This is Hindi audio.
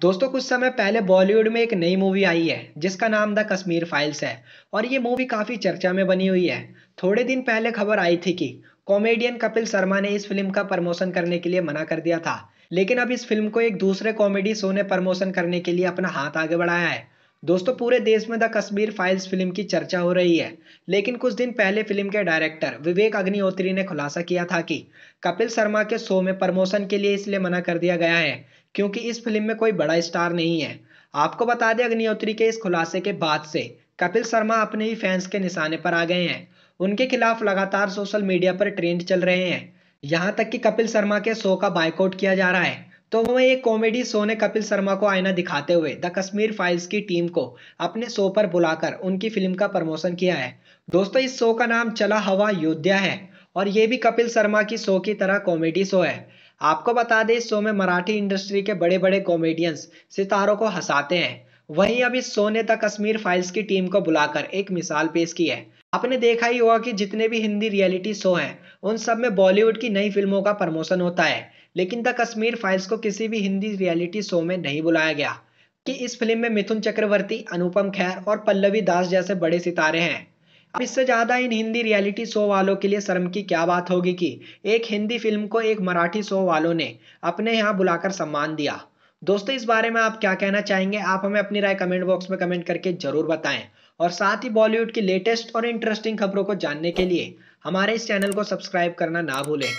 दोस्तों कुछ समय पहले बॉलीवुड में एक नई मूवी आई है जिसका नाम द कश्मीर फाइल्स है और ये मूवी काफ़ी चर्चा में बनी हुई है थोड़े दिन पहले खबर आई थी कि कॉमेडियन कपिल शर्मा ने इस फिल्म का प्रमोशन करने के लिए मना कर दिया था लेकिन अब इस फिल्म को एक दूसरे कॉमेडी शो ने प्रमोशन करने के लिए अपना हाथ आगे बढ़ाया है दोस्तों पूरे देश में द कश्मीर फाइल्स फिल्म की चर्चा हो रही है लेकिन कुछ दिन पहले फिल्म के डायरेक्टर विवेक अग्निहोत्री ने खुलासा किया था कि कपिल शर्मा के शो में प्रमोशन के लिए इसलिए मना कर दिया गया है क्योंकि इस फिल्म में कोई बड़ा स्टार नहीं है आपको बता दें अग्निहोत्री के इस खुलासे के बाद से कपिल शर्मा अपने ही फैंस के निशाने पर आ गए हैं उनके खिलाफ लगातार सोशल मीडिया पर ट्रेंड चल रहे हैं यहाँ तक कि कपिल शर्मा के शो का बाइकआउट किया जा रहा है तो वो एक कॉमेडी शो ने कपिल शर्मा को आईना दिखाते हुए द कश्मीर फाइल्स की टीम को अपने शो पर बुलाकर उनकी फिल्म का प्रमोशन किया है दोस्तों इस शो का नाम चला हवा योद्या है और ये भी कपिल शर्मा की शो की तरह कॉमेडी शो है आपको बता दें इस शो में मराठी इंडस्ट्री के बड़े बड़े कॉमेडियंस सितारों को हंसाते हैं वहीं अभी तक कश्मीर फाइल्स की टीम को बुलाकर एक मिसाल पेश की है आपने देखा ही होगा कि जितने भी हिंदी रियलिटी शो हैं उन सब में बॉलीवुड की नई फिल्मों का प्रमोशन होता है लेकिन द कश्मीर फाइल्स को किसी भी हिंदी रियलिटी शो में नहीं बुलाया गया कि इस फिल्म में मिथुन चक्रवर्ती अनुपम खैर और पल्लवी दास जैसे बड़े सितारे हैं अब इससे ज़्यादा इन हिंदी रियलिटी शो वालों के लिए शर्म की क्या बात होगी कि एक हिंदी फिल्म को एक मराठी शो वालों ने अपने यहाँ बुलाकर सम्मान दिया दोस्तों इस बारे में आप क्या कहना चाहेंगे आप हमें अपनी राय कमेंट बॉक्स में कमेंट करके जरूर बताएं और साथ ही बॉलीवुड की लेटेस्ट और इंटरेस्टिंग खबरों को जानने के लिए हमारे इस चैनल को सब्सक्राइब करना ना भूलें